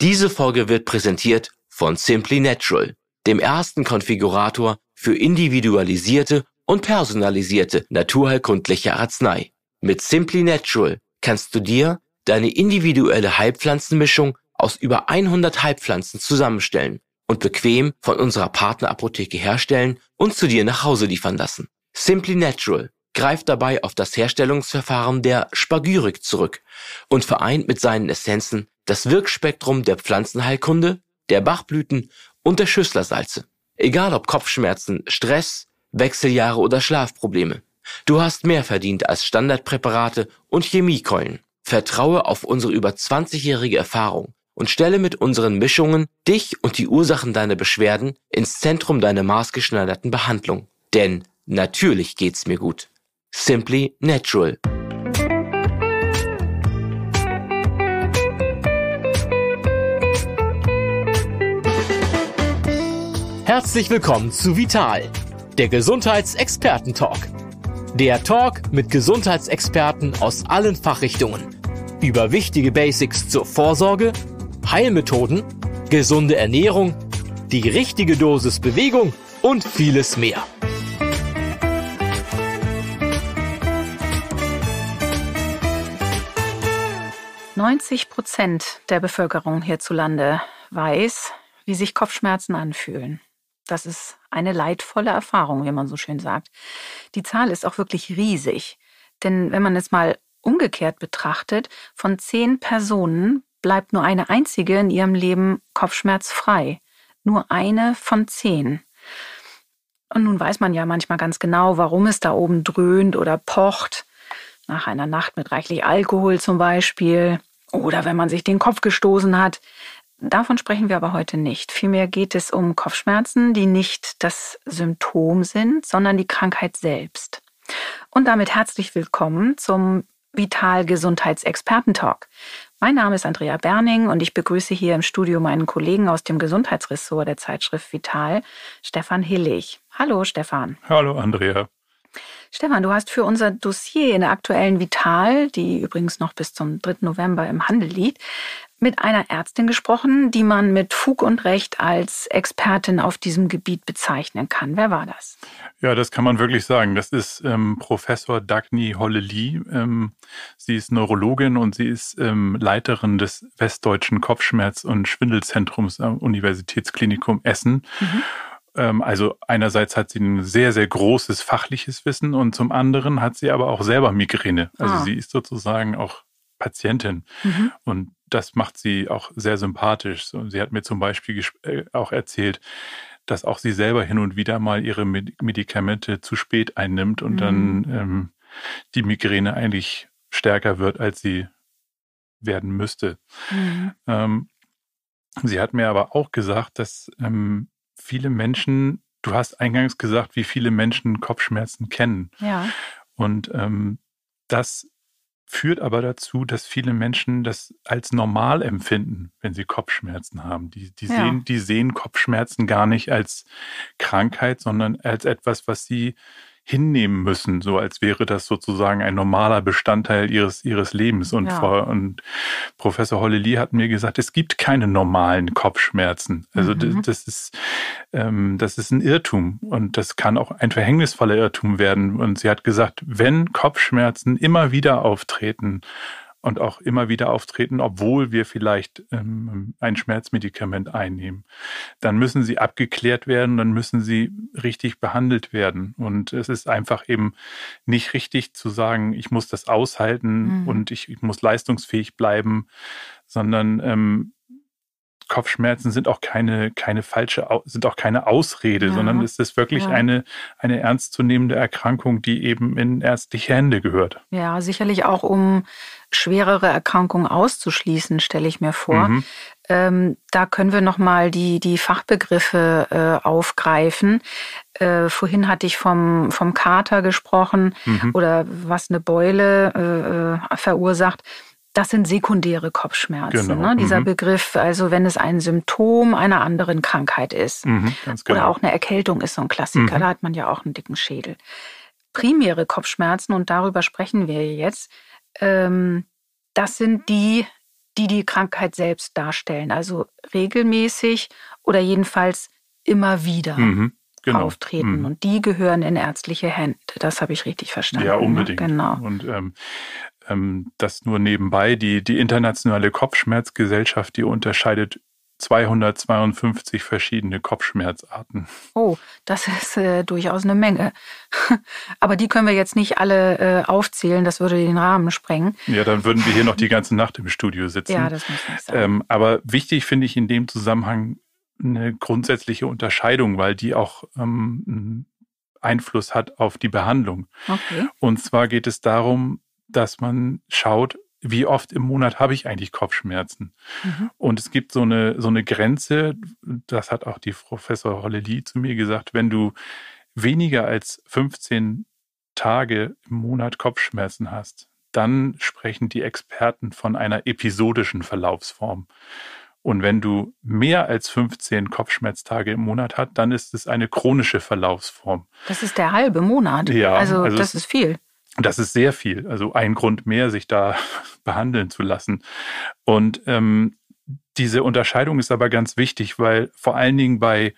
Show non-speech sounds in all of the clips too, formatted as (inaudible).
Diese Folge wird präsentiert von Simply Natural, dem ersten Konfigurator für individualisierte und personalisierte naturheilkundliche Arznei. Mit Simply Natural kannst du dir deine individuelle Heilpflanzenmischung aus über 100 Heilpflanzen zusammenstellen und bequem von unserer Partnerapotheke herstellen und zu dir nach Hause liefern lassen. Simply Natural greift dabei auf das Herstellungsverfahren der Spagyrik zurück und vereint mit seinen Essenzen das Wirkspektrum der Pflanzenheilkunde, der Bachblüten und der Schüsslersalze. Egal ob Kopfschmerzen, Stress, Wechseljahre oder Schlafprobleme. Du hast mehr verdient als Standardpräparate und Chemiekeulen. Vertraue auf unsere über 20-jährige Erfahrung und stelle mit unseren Mischungen dich und die Ursachen deiner Beschwerden ins Zentrum deiner maßgeschneiderten Behandlung. Denn natürlich geht's mir gut. Simply Natural. Herzlich willkommen zu Vital, der Gesundheitsexperten-Talk. Der Talk mit Gesundheitsexperten aus allen Fachrichtungen über wichtige Basics zur Vorsorge, Heilmethoden, gesunde Ernährung, die richtige Dosis Bewegung und vieles mehr. 90 Prozent der Bevölkerung hierzulande weiß, wie sich Kopfschmerzen anfühlen. Das ist eine leidvolle Erfahrung, wie man so schön sagt. Die Zahl ist auch wirklich riesig. Denn wenn man es mal umgekehrt betrachtet, von zehn Personen bleibt nur eine einzige in ihrem Leben kopfschmerzfrei. Nur eine von zehn. Und nun weiß man ja manchmal ganz genau, warum es da oben dröhnt oder pocht. Nach einer Nacht mit reichlich Alkohol zum Beispiel oder wenn man sich den Kopf gestoßen hat. Davon sprechen wir aber heute nicht. Vielmehr geht es um Kopfschmerzen, die nicht das Symptom sind, sondern die Krankheit selbst. Und damit herzlich willkommen zum Vital Gesundheitsexperten Talk. Mein Name ist Andrea Berning und ich begrüße hier im Studio meinen Kollegen aus dem Gesundheitsressort der Zeitschrift Vital, Stefan Hillig. Hallo Stefan. Hallo Andrea. Stefan, du hast für unser Dossier in der aktuellen Vital, die übrigens noch bis zum 3. November im Handel liegt, mit einer Ärztin gesprochen, die man mit Fug und Recht als Expertin auf diesem Gebiet bezeichnen kann. Wer war das? Ja, das kann man wirklich sagen. Das ist ähm, Professor Dagny Holleli. Ähm, sie ist Neurologin und sie ist ähm, Leiterin des Westdeutschen Kopfschmerz- und Schwindelzentrums am Universitätsklinikum Essen. Mhm. Ähm, also einerseits hat sie ein sehr, sehr großes fachliches Wissen und zum anderen hat sie aber auch selber Migräne. Also ah. sie ist sozusagen auch Patientin. Mhm. Und das macht sie auch sehr sympathisch. Sie hat mir zum Beispiel äh, auch erzählt, dass auch sie selber hin und wieder mal ihre Medikamente zu spät einnimmt und mhm. dann ähm, die Migräne eigentlich stärker wird, als sie werden müsste. Mhm. Ähm, sie hat mir aber auch gesagt, dass ähm, viele Menschen, du hast eingangs gesagt, wie viele Menschen Kopfschmerzen kennen. Ja. Und ähm, das führt aber dazu, dass viele Menschen das als normal empfinden, wenn sie Kopfschmerzen haben. Die, die, ja. sehen, die sehen Kopfschmerzen gar nicht als Krankheit, sondern als etwas, was sie hinnehmen müssen, so als wäre das sozusagen ein normaler Bestandteil ihres, ihres Lebens. Und, ja. Frau, und Professor Hollely hat mir gesagt, es gibt keine normalen Kopfschmerzen. Also mhm. das, das, ist, ähm, das ist ein Irrtum und das kann auch ein verhängnisvoller Irrtum werden. Und sie hat gesagt, wenn Kopfschmerzen immer wieder auftreten, und auch immer wieder auftreten, obwohl wir vielleicht ähm, ein Schmerzmedikament einnehmen. Dann müssen sie abgeklärt werden, dann müssen sie richtig behandelt werden. Und es ist einfach eben nicht richtig zu sagen, ich muss das aushalten mhm. und ich, ich, muss leistungsfähig bleiben, sondern ähm, Kopfschmerzen sind auch keine, keine falsche, sind auch keine Ausrede, ja. sondern es ist wirklich ja. eine, eine ernstzunehmende Erkrankung, die eben in ärztliche Hände gehört. Ja, sicherlich auch, um schwerere Erkrankungen auszuschließen, stelle ich mir vor. Mhm. Ähm, da können wir nochmal die, die Fachbegriffe äh, aufgreifen. Äh, vorhin hatte ich vom, vom Kater gesprochen mhm. oder was eine Beule äh, äh verursacht. Das sind sekundäre Kopfschmerzen, genau. ne? dieser mhm. Begriff. Also wenn es ein Symptom einer anderen Krankheit ist. Mhm, genau. Oder auch eine Erkältung ist so ein Klassiker. Mhm. Da hat man ja auch einen dicken Schädel. Primäre Kopfschmerzen, und darüber sprechen wir jetzt, ähm, das sind die, die die Krankheit selbst darstellen. Also regelmäßig oder jedenfalls immer wieder. Mhm, genau. auftreten. Mhm. Und die gehören in ärztliche Hände. Das habe ich richtig verstanden. Ja, ne? unbedingt. Genau. Und ähm, ähm, das nur nebenbei. Die, die internationale Kopfschmerzgesellschaft, die unterscheidet 252 verschiedene Kopfschmerzarten. Oh, das ist äh, durchaus eine Menge. (laughs) Aber die können wir jetzt nicht alle äh, aufzählen, das würde den Rahmen sprengen. Ja, dann würden wir hier noch die (laughs) ganze Nacht im Studio sitzen. Ja, das muss ich sagen. Ähm, aber wichtig finde ich in dem Zusammenhang eine grundsätzliche Unterscheidung, weil die auch ähm, Einfluss hat auf die Behandlung. Okay. Und zwar geht es darum, dass man schaut, wie oft im Monat habe ich eigentlich Kopfschmerzen? Mhm. Und es gibt so eine, so eine Grenze, das hat auch die Professor Holle Holleli zu mir gesagt, wenn du weniger als 15 Tage im Monat Kopfschmerzen hast, dann sprechen die Experten von einer episodischen Verlaufsform. Und wenn du mehr als 15 Kopfschmerztage im Monat hast, dann ist es eine chronische Verlaufsform. Das ist der halbe Monat. Ja, also, also das ist viel das ist sehr viel, also ein Grund mehr, sich da (laughs) behandeln zu lassen. Und ähm, diese Unterscheidung ist aber ganz wichtig, weil vor allen Dingen bei,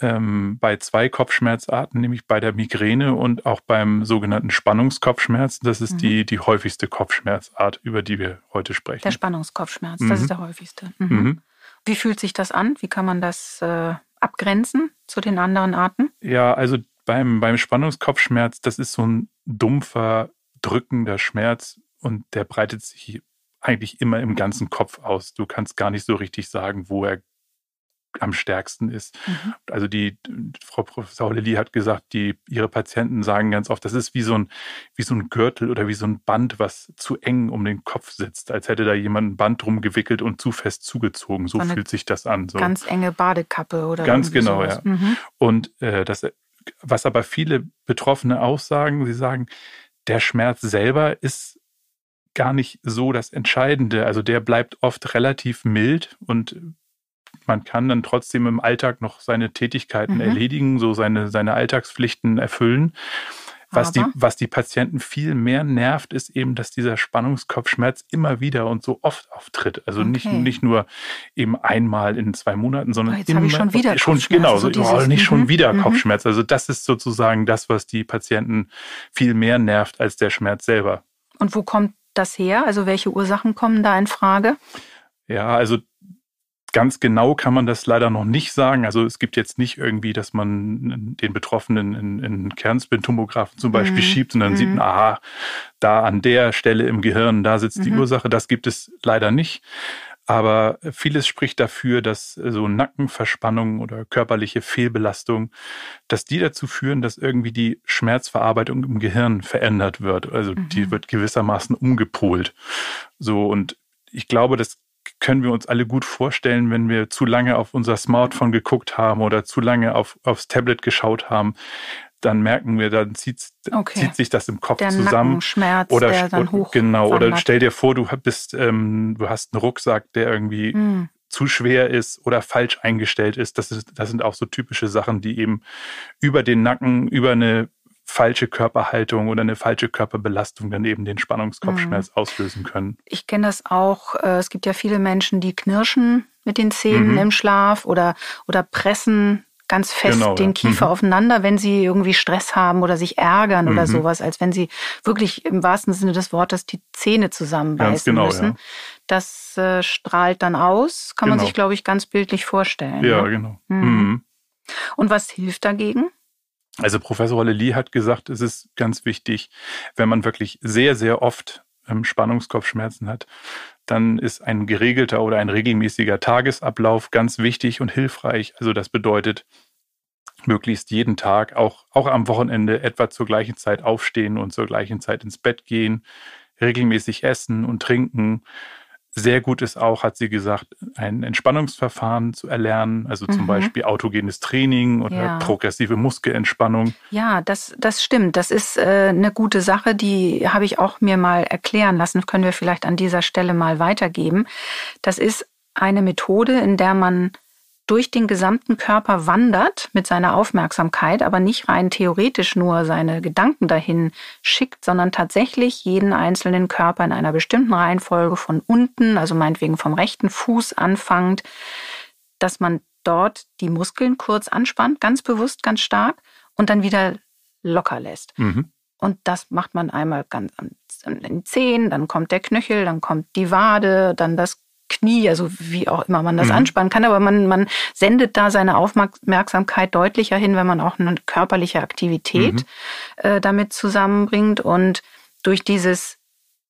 ähm, bei zwei Kopfschmerzarten, nämlich bei der Migräne und auch beim sogenannten Spannungskopfschmerz, das ist mhm. die, die häufigste Kopfschmerzart, über die wir heute sprechen. Der Spannungskopfschmerz, mhm. das ist der häufigste. Mhm. mhm. Wie fühlt sich das an? Wie kann man das äh, abgrenzen zu den anderen Arten? Ja, also beim, beim Spannungskopfschmerz, das ist so ein dumpfer, drückender Schmerz und der breitet sich eigentlich immer im ganzen Kopf aus. Du kannst gar nicht so richtig sagen, wo er am stärksten ist. Mhm. Also die Frau Professor Lilly hat gesagt, die ihre Patienten sagen ganz oft, das ist wie so ein wie so ein Gürtel oder wie so ein Band, was zu eng um den Kopf sitzt, als hätte da jemand ein Band drum gewickelt und zu fest zugezogen. So, so fühlt sich das an. So. Ganz enge Badekappe oder ganz genau, sowas. ja. Mhm. Und äh, das was aber viele Betroffene auch sagen, sie sagen, der Schmerz selber ist gar nicht so das Entscheidende. Also der bleibt oft relativ mild und man kann dann trotzdem im Alltag noch seine Tätigkeiten mhm. erledigen, so seine, seine Alltagspflichten erfüllen. Was die, was die Patienten viel mehr nervt, ist eben, dass dieser Spannungskopfschmerz immer wieder und so oft auftritt. Also okay. nicht, nicht nur eben einmal in zwei Monaten, sondern oh, jetzt immer ich schon wieder schon, genau, so dieses, oh, nicht schon mhm. wieder mhm. Kopfschmerz. Also das ist sozusagen das, was die Patienten viel mehr nervt als der Schmerz selber. Und wo kommt das her? Also welche Ursachen kommen da in Frage? Ja, also Ganz genau kann man das leider noch nicht sagen. Also es gibt jetzt nicht irgendwie, dass man den Betroffenen in, in Kernspintomographen zum Beispiel mhm. schiebt und dann mhm. sieht man, aha, da an der Stelle im Gehirn, da sitzt mhm. die Ursache. Das gibt es leider nicht. Aber vieles spricht dafür, dass so Nackenverspannungen oder körperliche Fehlbelastung, dass die dazu führen, dass irgendwie die Schmerzverarbeitung im Gehirn verändert wird. Also mhm. die wird gewissermaßen umgepolt. So und ich glaube, das können wir uns alle gut vorstellen, wenn wir zu lange auf unser Smartphone geguckt haben oder zu lange auf, aufs Tablet geschaut haben, dann merken wir, dann zieht, okay. zieht sich das im Kopf der zusammen. oder der dann hoch genau. Oder stell dir vor, du bist, ähm, du hast einen Rucksack, der irgendwie mm. zu schwer ist oder falsch eingestellt ist. Das, ist. das sind auch so typische Sachen, die eben über den Nacken, über eine falsche Körperhaltung oder eine falsche Körperbelastung dann eben den Spannungskopfschmerz mhm. auslösen können. Ich kenne das auch. Äh, es gibt ja viele Menschen, die knirschen mit den Zähnen mhm. im Schlaf oder, oder pressen ganz fest genau, den Kiefer mhm. aufeinander, wenn sie irgendwie Stress haben oder sich ärgern mhm. oder sowas, als wenn sie wirklich im wahrsten Sinne des Wortes die Zähne zusammenbeißen genau, müssen. Ja. Das äh, strahlt dann aus, kann genau. man sich, glaube ich, ganz bildlich vorstellen. Ja, ne? genau. Mhm. mhm. Und was hilft dagegen? Also Professor Holle Lee hat gesagt, es ist ganz wichtig, wenn man wirklich sehr, sehr oft ähm, Spannungskopfschmerzen hat, dann ist ein geregelter oder ein regelmäßiger Tagesablauf ganz wichtig und hilfreich. Also das bedeutet, möglichst jeden Tag, auch, auch am Wochenende, etwa zur gleichen Zeit aufstehen und zur gleichen Zeit ins Bett gehen, regelmäßig essen und trinken, sehr gut ist auch, hat sie gesagt, ein Entspannungsverfahren zu erlernen, also zum mhm. Beispiel autogenes Training oder ja. progressive Muskelentspannung. Ja, das, das stimmt. Das ist äh, eine gute Sache, die habe ich auch mir mal erklären lassen, können wir vielleicht an dieser Stelle mal weitergeben. Das ist eine Methode, in der man durch den gesamten Körper wandert mit seiner Aufmerksamkeit, aber nicht rein theoretisch nur seine Gedanken dahin schickt, sondern tatsächlich jeden einzelnen Körper in einer bestimmten Reihenfolge von unten, also meinetwegen vom rechten Fuß anfangt, dass man dort die Muskeln kurz anspannt, ganz bewusst, ganz stark und dann wieder locker lässt. Mhm. Und das macht man einmal ganz an den Zehen, dann kommt der Knöchel, dann kommt die Wade, dann das Knie, also wie auch immer man das mhm. anspannen kann, aber man, man sendet da seine Aufmerksamkeit deutlicher hin, wenn man auch eine körperliche Aktivität mhm. äh, damit zusammenbringt. Und durch dieses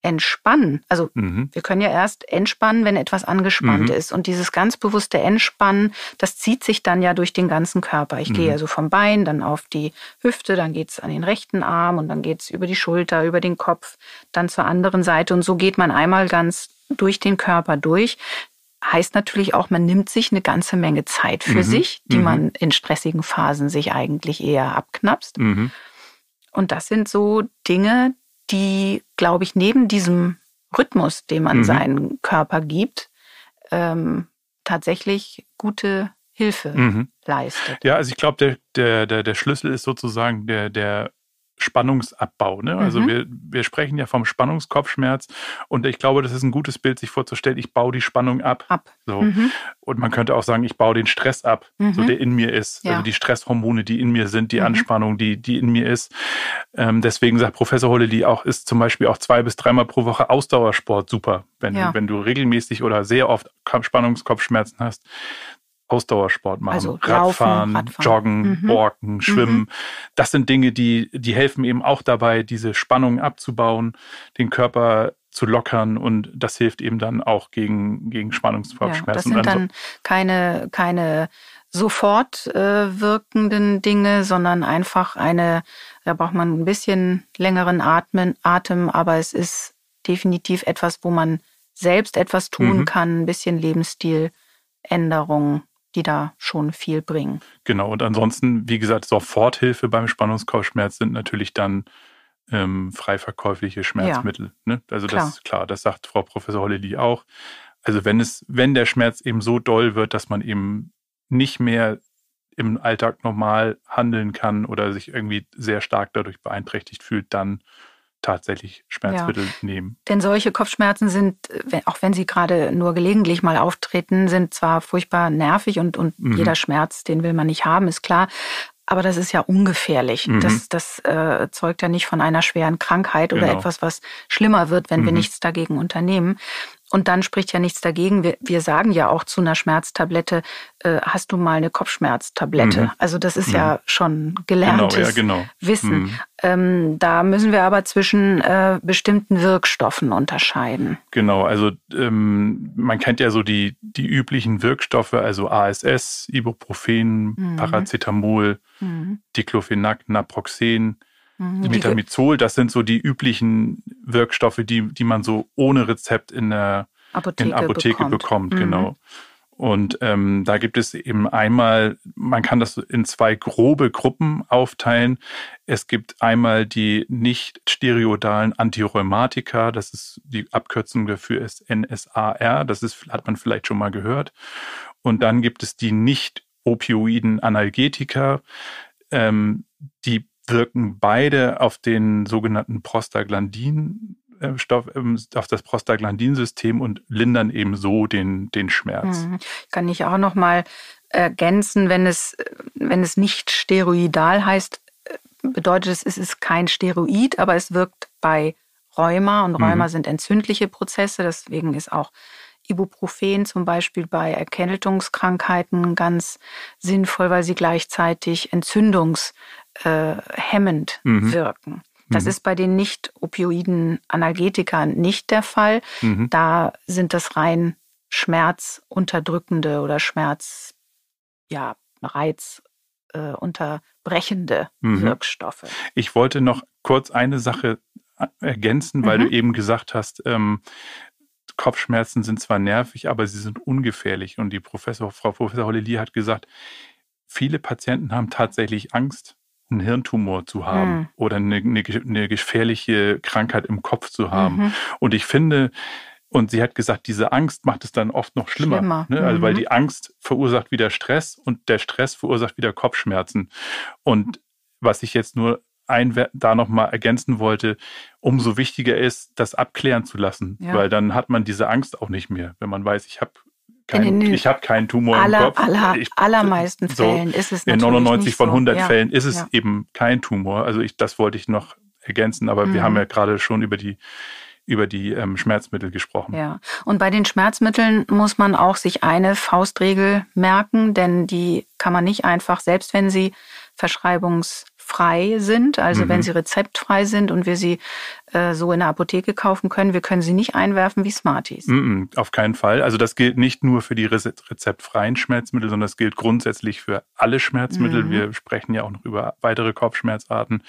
entspannen. Also mhm. wir können ja erst entspannen, wenn etwas angespannt mhm. ist. Und dieses ganz bewusste Entspannen, das zieht sich dann ja durch den ganzen Körper. Ich mhm. gehe also vom Bein, dann auf die Hüfte, dann geht es an den rechten Arm und dann geht es über die Schulter, über den Kopf, dann zur anderen Seite. Und so geht man einmal ganz durch den Körper durch. Heißt natürlich auch, man nimmt sich eine ganze Menge Zeit für mhm. sich, die mhm. man in stressigen Phasen sich eigentlich eher abknapst. Mhm. Und das sind so Dinge, die, glaube ich, neben diesem Rhythmus, den man mhm. seinem Körper gibt, ähm, tatsächlich gute Hilfe mhm. leistet. Ja, also ich glaube, der, der, der, der Schlüssel ist sozusagen der, der Spannungsabbau. Ne? Also mhm. wir, wir sprechen ja vom Spannungskopfschmerz und ich glaube, das ist ein gutes Bild, sich vorzustellen, ich baue die Spannung ab. ab. So. Mhm. Und man könnte auch sagen, ich baue den Stress ab, mhm. so der in mir ist. Also ja. Also die Stresshormone, die in mir sind, die mhm. Anspannung, die, die in mir ist. Ähm, deswegen sagt Professor Holle, die auch ist zum Beispiel auch zwei bis dreimal pro Woche Ausdauersport super. Wenn, ja. wenn du regelmäßig oder sehr oft Spannungskopfschmerzen hast, Ausdauersport machen, also Radfahren, Laufen, Radfahren, Joggen, mhm. Walken, mhm. Schwimmen. Mhm. Das sind Dinge, die, die helfen eben auch dabei, diese Spannung abzubauen, den Körper zu lockern und das hilft eben dann auch gegen, gegen Spannungsvorschmerzen. Ja, das sind dann keine, keine sofort äh, wirkenden Dinge, sondern einfach eine, da braucht man ein bisschen längeren Atmen, Atem, aber es ist definitiv etwas, wo man selbst etwas tun mhm. kann, ein bisschen Lebensstiländerung die da schon viel bringen. Genau, und ansonsten, wie gesagt, Soforthilfe beim Spannungskopfschmerz sind natürlich dann ähm, frei verkäufliche Schmerzmittel. Ja. Ne? Also klar. das ist klar, das sagt Frau Professor Holledy auch. Also wenn es, wenn der Schmerz eben so doll wird, dass man eben nicht mehr im Alltag normal handeln kann oder sich irgendwie sehr stark dadurch beeinträchtigt fühlt, dann tatsächlich Schmerzmittel ja. nehmen. Denn solche Kopfschmerzen sind, äh, auch wenn sie gerade nur gelegentlich mal auftreten, sind zwar furchtbar nervig und, und mhm. jeder Schmerz, den will man nicht haben, ist klar. Aber das ist ja ungefährlich. Mhm. Das, das äh, zeugt ja nicht von einer schweren Krankheit oder genau. etwas, was schlimmer wird, wenn mhm. wir nichts dagegen unternehmen. Und dann spricht ja nichts dagegen. Wir, wir sagen ja auch zu einer Schmerztablette, äh, hast du mal eine Kopfschmerztablette? Mhm. Also das ist mhm. ja schon gelerntes genau, ja, genau. Wissen. Mhm. Ähm, da müssen wir aber zwischen äh, bestimmten Wirkstoffen unterscheiden. Genau, also ähm, man kennt ja so die, die üblichen Wirkstoffe, also ASS, Ibuprofen, mhm. Paracetamol, mhm. Diclofenac, Naproxen. Mhm. Metamizol, das sind so die üblichen Wirkstoffe, die, die man so ohne Rezept in der Apotheke, in Apotheke bekommt. bekommt mhm. Genau. Und ähm, da gibt es eben einmal, man kann das in zwei grobe Gruppen aufteilen. Es gibt einmal die nicht stereodalen Antirheumatika, das ist die Abkürzung dafür ist NSAR, das ist, hat man vielleicht schon mal gehört. Und dann gibt es die nicht opioiden Analgetika, ähm, die wirken beide auf den sogenannten Prostaglandin äh, Stoff, ähm, auf das Prostaglandinsystem und lindern eben so den, den Schmerz. Mhm. Kann ich auch noch mal ergänzen, wenn es, wenn es nicht steroidal heißt, äh, bedeutet es, es ist kein Steroid, aber es wirkt bei Rheuma und Rheuma mhm. sind entzündliche Prozesse, deswegen ist auch Ibuprofen zum Beispiel bei Erkältungskrankheiten ganz sinnvoll, weil sie gleichzeitig Entzündungs äh, hemmend mhm. wirken. Das mhm. ist bei den nicht-opioiden Analgetikern nicht der Fall. Mhm. Da sind das rein schmerzunterdrückende oder schmerzreizunterbrechende ja, äh, unterbrechende mhm. Wirkstoffe. Ich wollte noch kurz eine Sache äh, ergänzen, weil du mhm. eben gesagt hast, ähm, Kopfschmerzen sind zwar nervig, aber sie sind ungefährlich. Und die Professor, Frau Professor Hollelier hat gesagt, viele Patienten haben tatsächlich Angst einen Hirntumor zu haben mhm. oder eine, eine, eine, gefährliche Krankheit im Kopf zu haben. Mhm. Und ich finde, und sie hat gesagt, diese Angst macht es dann oft noch schlimmer. schlimmer. Ne? Also, mhm. weil die Angst verursacht wieder Stress und der Stress verursacht wieder Kopfschmerzen. Und was ich jetzt nur ein, da nochmal ergänzen wollte, umso wichtiger ist, das abklären zu lassen, ja. weil dann hat man diese Angst auch nicht mehr, wenn man weiß, ich habe kein, ich habe keinen Tumor aller, im Kopf. Aller, ich, allermeisten so, Fällen ist es natürlich In 99 von 100 so. ja, Fällen ist es ja. eben kein Tumor. Also ich, das wollte ich noch ergänzen, aber mhm. wir haben mhm. ja gerade schon über die über die ähm, Schmerzmittel gesprochen. Ja, und bei den Schmerzmitteln muss man auch sich eine Faustregel merken, denn die kann man nicht einfach, selbst wenn sie verschreibungs frei sind, also mhm. wenn sie rezeptfrei sind und wir sie äh, so in der Apotheke kaufen können, wir können sie nicht einwerfen wie Smarties. Mhm, auf keinen Fall. Also das gilt nicht nur für die rezeptfreien Schmerzmittel, sondern das gilt grundsätzlich für alle Schmerzmittel. Mhm. Wir sprechen ja auch noch über weitere Kopfschmerzarten.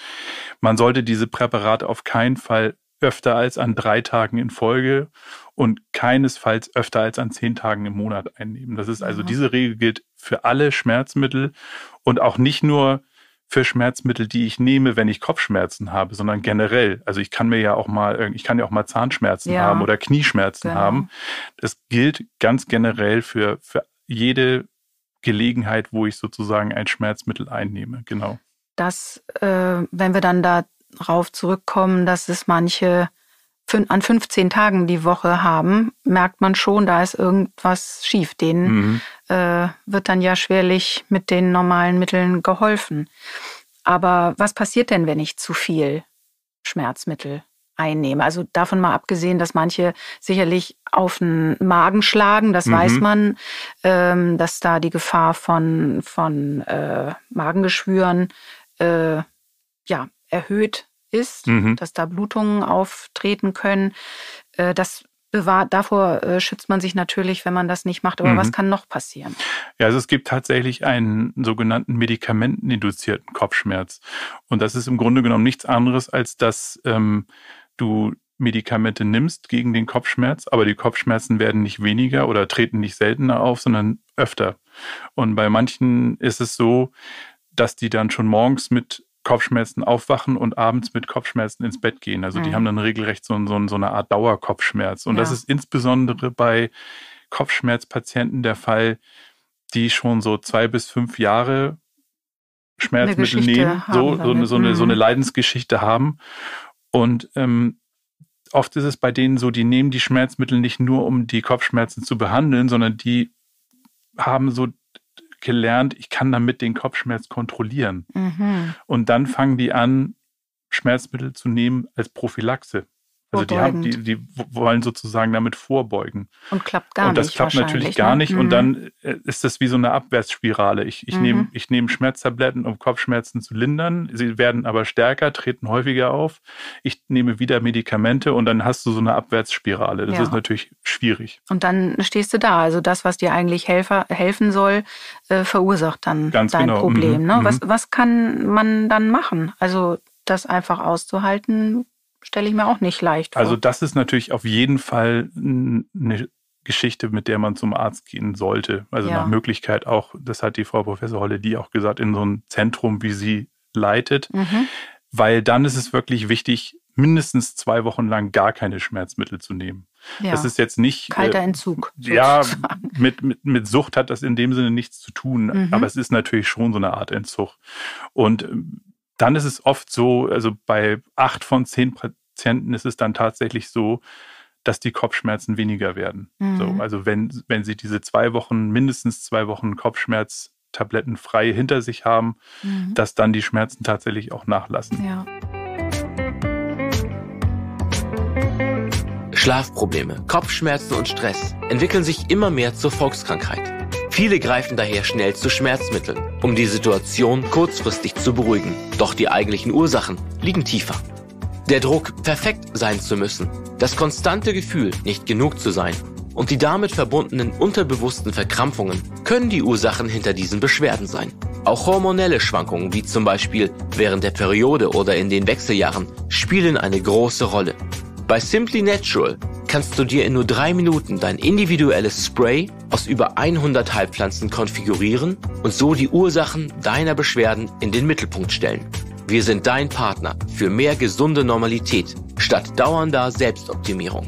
Man sollte diese Präparate auf keinen Fall öfter als an drei Tagen in Folge und keinesfalls öfter als an zehn Tagen im Monat einnehmen. Das ist also, diese Regel gilt für alle Schmerzmittel und auch nicht nur für Schmerzmittel, die ich nehme, wenn ich Kopfschmerzen habe, sondern generell. Also ich kann mir ja auch mal, äh, ich kann ja auch mal Zahnschmerzen ja. haben oder Knieschmerzen genau. haben. Das gilt ganz generell für, für jede Gelegenheit, wo ich sozusagen ein Schmerzmittel einnehme. Genau. Dass, äh, wenn wir dann darauf zurückkommen, dass es manche an 15 Tagen die Woche haben, merkt man schon, da ist irgendwas schief. Denen mhm äh, wird dann ja schwerlich mit den normalen Mitteln geholfen. Aber was passiert denn, wenn ich zu viel Schmerzmittel einnehme? Also davon mal abgesehen, dass manche sicherlich auf den Magen schlagen, das mhm. weiß man, ähm, dass da die Gefahr von, von äh, Magengeschwüren äh, ja, erhöht ist, mhm. dass da Blutungen auftreten können. Äh, das bewahrt, davor äh, schützt man sich natürlich, wenn man das nicht macht. Aber mhm. was kann noch passieren? Ja, also es gibt tatsächlich einen sogenannten medikamenteninduzierten Kopfschmerz. Und das ist im Grunde genommen nichts anderes, als dass ähm, du Medikamente nimmst gegen den Kopfschmerz, aber die Kopfschmerzen werden nicht weniger oder treten nicht seltener auf, sondern öfter. Und bei manchen ist es so, dass die dann schon morgens mit Kopfschmerzen aufwachen und abends mit Kopfschmerzen ins Bett gehen. Also die mhm. haben dann regelrecht so, so, so eine Art Dauerkopfschmerz. Und ja. das ist insbesondere bei Kopfschmerzpatienten der Fall, die schon so zwei bis fünf Jahre Schmerzmittel nehmen, so, so, eine, so, eine, so mhm. eine Leidensgeschichte haben. Und ähm, oft ist es bei denen so, die nehmen die Schmerzmittel nicht nur, um die Kopfschmerzen zu behandeln, sondern die haben so gelernt, ich kann damit den Kopfschmerz kontrollieren. Mhm. Und dann fangen die an, Schmerzmittel zu nehmen als Prophylaxe. Also die, haben, die, die wollen sozusagen damit vorbeugen. Und klappt gar nicht. Und das nicht klappt natürlich gar ne? nicht. Ne? Und mhm. dann äh, ist das wie so eine Abwärtsspirale. Ich, ich mhm. nehme nehm Schmerztabletten, um Kopfschmerzen zu lindern. Sie werden aber stärker, treten häufiger auf. Ich nehme wieder Medikamente und dann hast du so eine Abwärtsspirale. Das ja. ist natürlich schwierig. Und dann stehst du da. Also das, was dir eigentlich helfer, helfen soll, äh, verursacht dann Ganz dein genau. Mhm. Problem. Mhm. Ne? Was, mhm. was kann man dann machen? Also das einfach auszuhalten, stelle ich mir auch nicht leicht vor. Also das ist natürlich auf jeden Fall eine Geschichte, mit der man zum Arzt gehen sollte. Also ja. nach Möglichkeit auch, das hat die Frau Professor Holle, die auch gesagt, in so ein Zentrum, wie sie leitet. Mhm. Weil dann ist es wirklich wichtig, mindestens zwei Wochen lang gar keine Schmerzmittel zu nehmen. Ja. Das ist jetzt nicht. Kalter äh, Entzug. Äh, ja, (laughs) mit, mit, mit Sucht hat das in dem Sinne nichts zu tun, mhm. aber es ist natürlich schon so eine Art Entzug. Und ähm, dann ist es oft so, also bei acht von zehn Patienten ist es dann tatsächlich so, dass die Kopfschmerzen weniger werden. Mhm. So, also wenn, wenn sie diese zwei Wochen, mindestens zwei Wochen Kopfschmerztabletten frei hinter sich haben, mhm. dass dann die Schmerzen tatsächlich auch nachlassen. Ja. Schlafprobleme, Kopfschmerzen und Stress entwickeln sich immer mehr zur Volkskrankheit. Viele greifen daher schnell zu Schmerzmitteln, um die Situation kurzfristig zu beruhigen. Doch die eigentlichen Ursachen liegen tiefer. Der Druck, perfekt sein zu müssen, das konstante Gefühl, nicht genug zu sein und die damit verbundenen unterbewussten Verkrampfungen können die Ursachen hinter diesen Beschwerden sein. Auch hormonelle Schwankungen, wie zum Beispiel während der Periode oder in den Wechseljahren, spielen eine große Rolle. Bei Simply Natural kannst du dir in nur drei Minuten dein individuelles Spray aus über 100 Heilpflanzen konfigurieren und so die Ursachen deiner Beschwerden in den Mittelpunkt stellen. Wir sind dein Partner für mehr gesunde Normalität statt dauernder Selbstoptimierung.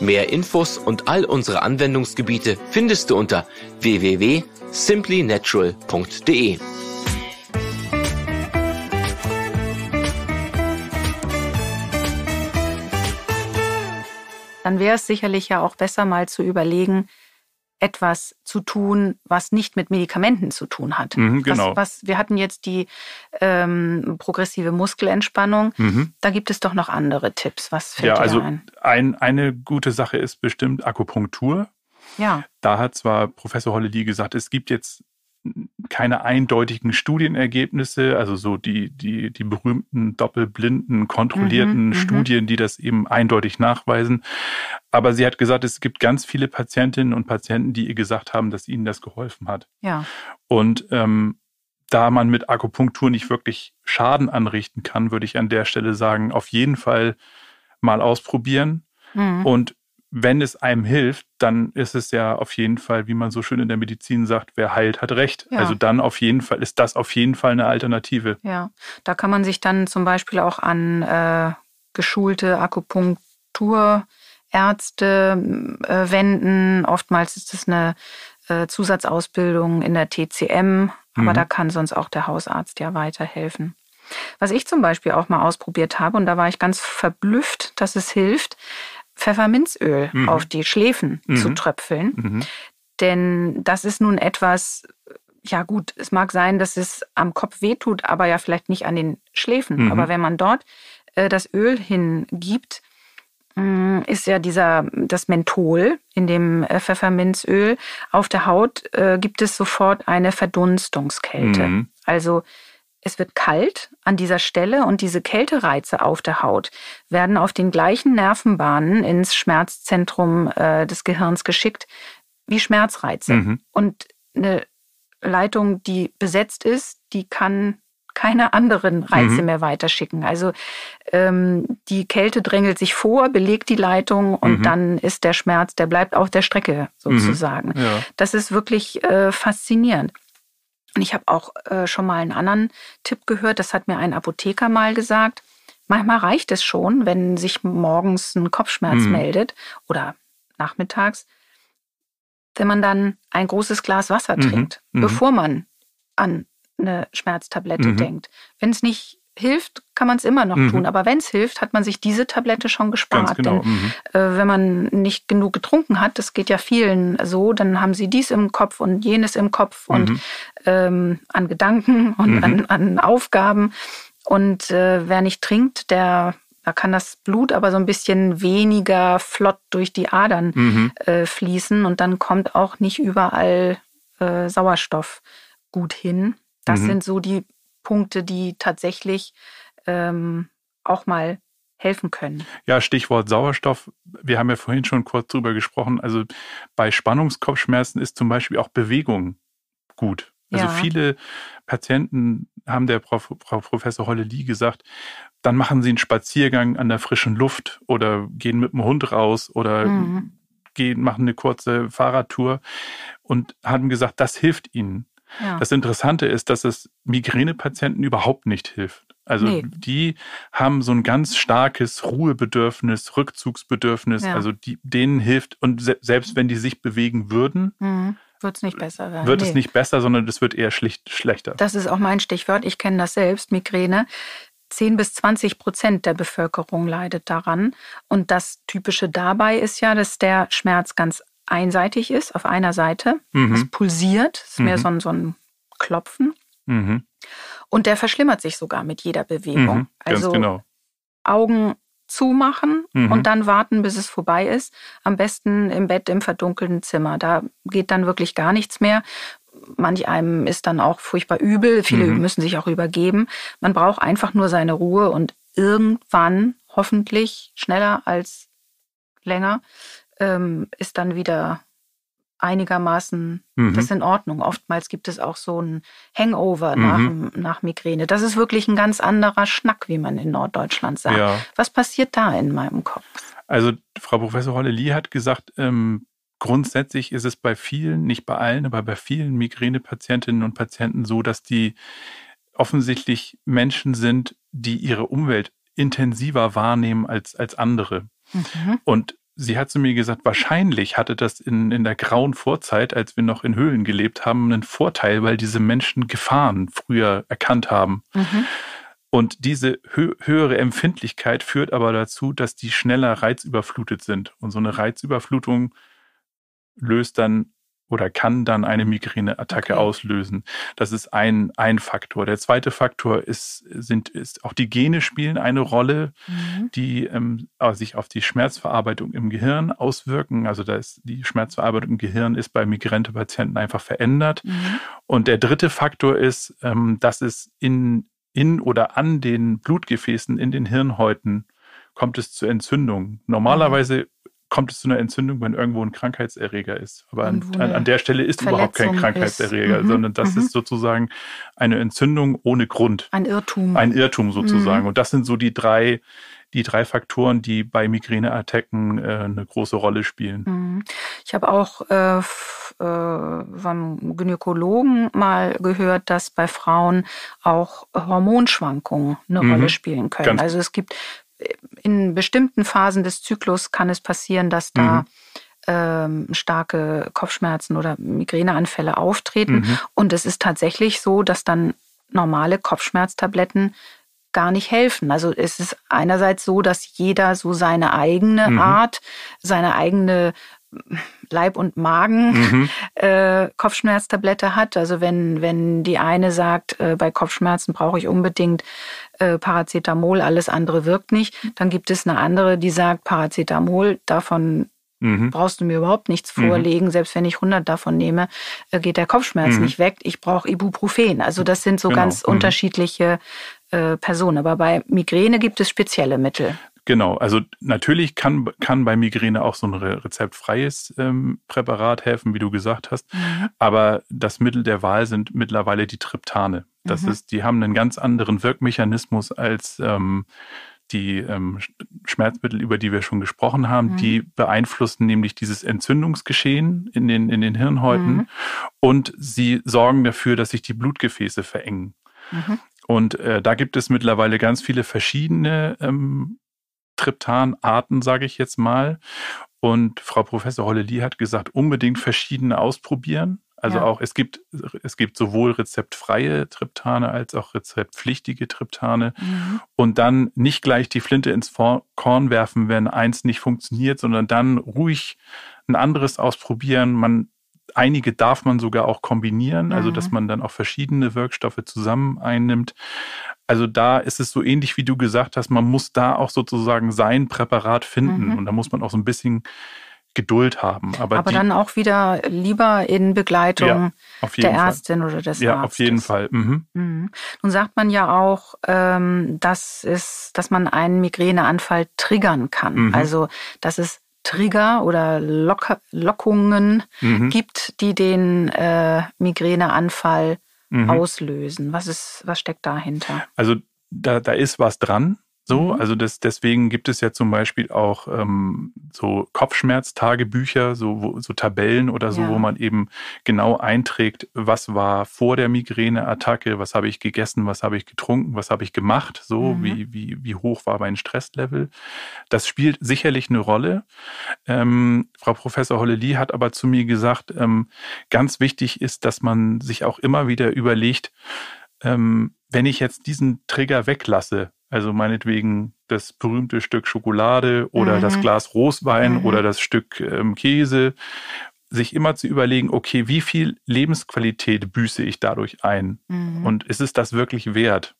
Mehr Infos und all unsere Anwendungsgebiete findest du unter www.simplynatural.de. dann wäre es sicherlich ja auch besser, mal zu überlegen, etwas zu tun, was nicht mit Medikamenten zu tun hat. Mhm, genau. Was, was, wir hatten jetzt die ähm, progressive Muskelentspannung. Mhm. Da gibt es doch noch andere Tipps. Was fällt ja, dir also ein? ein? Eine gute Sache ist bestimmt Akupunktur. Ja. Da hat zwar Professor Holledy gesagt, es gibt jetzt keine eindeutigen Studienergebnisse, also so die, die, die berühmten doppelblinden, kontrollierten mhm, mhm, Studien, die das eben eindeutig nachweisen. Aber sie hat gesagt, es gibt ganz viele Patientinnen und Patienten, die ihr gesagt haben, dass ihnen das geholfen hat. Ja. Und ähm, da man mit Akupunktur nicht wirklich Schaden anrichten kann, würde ich an der Stelle sagen, auf jeden Fall mal ausprobieren. Mhm. Und wenn es einem hilft, dann ist es ja auf jeden Fall, wie man so schön in der Medizin sagt, wer heilt, hat recht. Ja. Also dann auf jeden Fall ist das auf jeden Fall eine Alternative. Ja, da kann man sich dann zum Beispiel auch an äh, geschulte Akupunkturärzte äh, wenden. Oftmals ist es eine äh, Zusatzausbildung in der TCM, aber mhm. da kann sonst auch der Hausarzt ja weiterhelfen. Was ich zum Beispiel auch mal ausprobiert habe, und da war ich ganz verblüfft, dass es hilft, Pfefferminzöl mhm. auf die Schläfen mhm. zu tröpfeln. Mhm. Denn das ist nun etwas, ja gut, es mag sein, dass es am Kopf wehtut, aber ja vielleicht nicht an den Schläfen. Mhm. Aber wenn man dort äh, das Öl hingibt, mm, ist ja dieser das Menthol in dem äh, Pfefferminzöl auf der Haut äh, gibt es sofort eine Verdunstungskälte. Mhm. Also es wird kalt an dieser Stelle und diese Kältereize auf der Haut werden auf den gleichen Nervenbahnen ins Schmerzzentrum äh, des Gehirns geschickt wie Schmerzreize. Mhm. Und eine Leitung, die besetzt ist, die kann keine anderen Reize mhm. mehr weiterschicken. Also ähm, die Kälte drängelt sich vor, belegt die Leitung und mhm. dann ist der Schmerz, der bleibt auf der Strecke mhm. sozusagen. Ja. Das ist wirklich äh, faszinierend. Und ich habe auch äh, schon mal einen anderen Tipp gehört, das hat mir ein Apotheker mal gesagt. Manchmal reicht es schon, wenn sich morgens ein Kopfschmerz mhm. meldet oder nachmittags, wenn man dann ein großes Glas Wasser mhm. trinkt, mhm. bevor man an eine Schmerztablette mhm. denkt. Wenn es nicht hilft, kann man es immer noch mhm. tun. Aber wenn es hilft, hat man sich diese Tablette schon gespart. Genau. Denn mhm. äh, wenn man nicht genug getrunken hat, das geht ja vielen so, dann haben sie dies im Kopf und jenes im Kopf und mhm. ähm, an Gedanken (laughs) und an, mhm. an, Aufgaben. Und äh, wer nicht trinkt, der da kann das Blut aber so ein bisschen weniger flott durch die Adern mhm. äh, fließen und dann kommt auch nicht überall äh, Sauerstoff gut hin. Das sind so die Punkte, die tatsächlich ähm, auch mal helfen können. Ja, Stichwort Sauerstoff. Wir haben ja vorhin schon kurz drüber gesprochen. Also bei Spannungskopfschmerzen ist zum Beispiel auch Bewegung gut. Also ja. viele Patienten haben der Frau, Frau Professor Holle-Lee gesagt, dann machen sie einen Spaziergang an der frischen Luft oder gehen mit dem Hund raus oder mhm. gehen, machen eine kurze Fahrradtour und haben gesagt, das hilft ihnen. Ja. Das Interessante ist, dass es Migränepatienten überhaupt nicht hilft. Also nee. die haben so ein ganz starkes Ruhebedürfnis, Rückzugsbedürfnis. Ja. Also die, denen hilft, und se selbst wenn die sich bewegen würden, mhm. wird es nicht besser werden. Wird nee. es nicht besser, sondern es wird eher schlicht schlechter. Das ist auch mein Stichwort. Ich kenne das selbst, Migräne. 10 bis 20 Prozent der Bevölkerung leidet daran. Und das Typische dabei ist ja, dass der Schmerz ganz einseitig ist, auf einer Seite. Mhm. Es pulsiert, es ist mehr mhm. so ein, so ein Klopfen. Mhm. Und der verschlimmert sich sogar mit jeder Bewegung. Mhm. also genau. Augen zumachen mhm. und dann warten, bis es vorbei ist. Am besten im Bett im verdunkelten Zimmer. Da geht dann wirklich gar nichts mehr. Manch einem ist dann auch furchtbar übel. Viele mhm. müssen sich auch übergeben. Man braucht einfach nur seine Ruhe und irgendwann, hoffentlich schneller als länger, ähm, ist dann wieder einigermaßen mhm. das in Ordnung. Oftmals gibt es auch so ein Hangover mhm. nach, nach, Migräne. Das ist wirklich ein ganz anderer Schnack, wie man in Norddeutschland sagt. Ja. Was passiert da in meinem Kopf? Also Frau Professor Holle-Lee hat gesagt, ähm, grundsätzlich ist es bei vielen, nicht bei allen, aber bei vielen Migränepatientinnen und Patienten so, dass die offensichtlich Menschen sind, die ihre Umwelt intensiver wahrnehmen als, als andere. Mhm. Und sie hat zu mir gesagt, wahrscheinlich hatte das in, in der grauen Vorzeit, als wir noch in Höhlen gelebt haben, einen Vorteil, weil diese Menschen Gefahren früher erkannt haben. Mhm. Und diese hö höhere Empfindlichkeit führt aber dazu, dass die schneller reizüberflutet sind. Und so eine Reizüberflutung löst dann oder kann dann eine mhm. Migräneattacke okay. auslösen. Das ist ein, ein Faktor. Der zweite Faktor ist, sind, ist auch die Gene spielen eine Rolle, mhm. die ähm, äh, sich auf die Schmerzverarbeitung im Gehirn auswirken. Also da ist die Schmerzverarbeitung im Gehirn ist bei Migränepatienten einfach verändert. Mhm. Und der dritte Faktor ist, ähm, dass es in, in oder an den Blutgefäßen, in den Hirnhäuten kommt es zu Entzündungen. Mhm. Normalerweise kommt es zu einer Entzündung, wenn irgendwo ein Krankheitserreger ist. Aber an, an, an der Stelle ist Verletzung überhaupt kein Krankheitserreger, mhm. sondern das mhm. ist sozusagen eine Entzündung ohne Grund. Ein Irrtum. Ein Irrtum sozusagen. Mhm. Und das sind so die drei, die drei Faktoren, die bei Migräneattacken äh, eine große Rolle spielen. Mhm. Ich habe auch äh, äh, vom Gynäkologen mal gehört, dass bei Frauen auch Hormonschwankungen eine mhm. Rolle spielen können. Ganz also es gibt in bestimmten Phasen des Zyklus kann es passieren, dass da mhm. ähm, starke Kopfschmerzen oder Migräneanfälle auftreten. Mhm. Und es ist tatsächlich so, dass dann normale Kopfschmerztabletten gar nicht helfen. Also es ist einerseits so, dass jeder so seine eigene mhm. Art, seine eigene Leib- und Magen-Kopfschmerztablette mhm. (laughs) äh, hat. Also wenn, wenn die eine sagt, äh, bei Kopfschmerzen brauche ich unbedingt äh, Paracetamol, alles andere wirkt nicht, dann gibt es eine andere, die sagt, Paracetamol, davon Mhm. Brauchst du mir überhaupt nichts mhm. vorlegen. Mhm. Selbst wenn ich 100 davon nehme, äh, geht der Kopfschmerz mhm. nicht weg. Ich brauche Ibuprofen. Also das sind so genau. ganz mhm. unterschiedliche äh, Personen. Aber bei Migräne gibt es spezielle Mittel. Genau, also natürlich kann, kann bei Migräne auch so ein rezeptfreies ähm, Präparat helfen, wie du gesagt hast. Mhm. Aber das Mittel der Wahl sind mittlerweile die Triptane. Das mhm. ist, die haben einen ganz anderen Wirkmechanismus als ähm, die ähm, Schmerzmittel, über die wir schon gesprochen haben, mhm. die beeinflussen nämlich dieses Entzündungsgeschehen in den, in den Hirnhäuten mhm. und sie sorgen dafür, dass sich die Blutgefäße verengen. Mhm. Und äh, da gibt es mittlerweile ganz viele verschiedene ähm, Triptan-Arten, sage ich jetzt mal. Und Frau Professor Holle-Lee hat gesagt, unbedingt verschiedene ausprobieren. Also ja. auch, es gibt, es gibt sowohl rezeptfreie Triptane als auch rezeptpflichtige Triptane. Mhm. Und dann nicht gleich die Flinte ins Korn werfen, wenn eins nicht funktioniert, sondern dann ruhig ein anderes ausprobieren. Man, einige darf man sogar auch kombinieren, also dass mhm. man dann auch verschiedene Wirkstoffe zusammen einnimmt. Also da ist es so ähnlich, wie du gesagt hast, man muss da auch sozusagen sein Präparat finden mhm. und da muss man auch so ein bisschen Geduld haben. Aber, Aber die, dann auch wieder lieber in Begleitung ja, der Fall. Ärztin oder des ja, Arztes. Ja, auf jeden Fall. Mhm. Mhm. Nun sagt man ja auch, ähm, dass, es, dass man einen Migräneanfall triggern kann. Mhm. Also dass es Trigger oder Locker, Lockungen mhm. gibt, die den äh, Migräneanfall mhm. auslösen? Was, ist, was steckt dahinter? Also da, da ist was dran. So, mhm. also das, deswegen gibt es ja zum Beispiel auch ähm, so Kopfschmerztagebücher, so, wo, so Tabellen oder so, ja. wo man eben genau einträgt, was war vor der Migräneattacke, was habe ich gegessen, was habe ich getrunken, was habe ich gemacht, so mhm. wie, wie, wie hoch war mein Stresslevel. Das spielt sicherlich eine Rolle. Ähm, Frau Professor Holle-Lee hat aber zu mir gesagt, ähm, ganz wichtig ist, dass man sich auch immer wieder überlegt, ähm, wenn ich jetzt diesen Trigger weglasse, also meinetwegen das berühmte Stück Schokolade oder mhm. das Glas Roswein mhm. oder das Stück ähm, Käse. Sich immer zu überlegen, okay, wie viel Lebensqualität büße ich dadurch ein? Mhm. Und ist es das wirklich wert?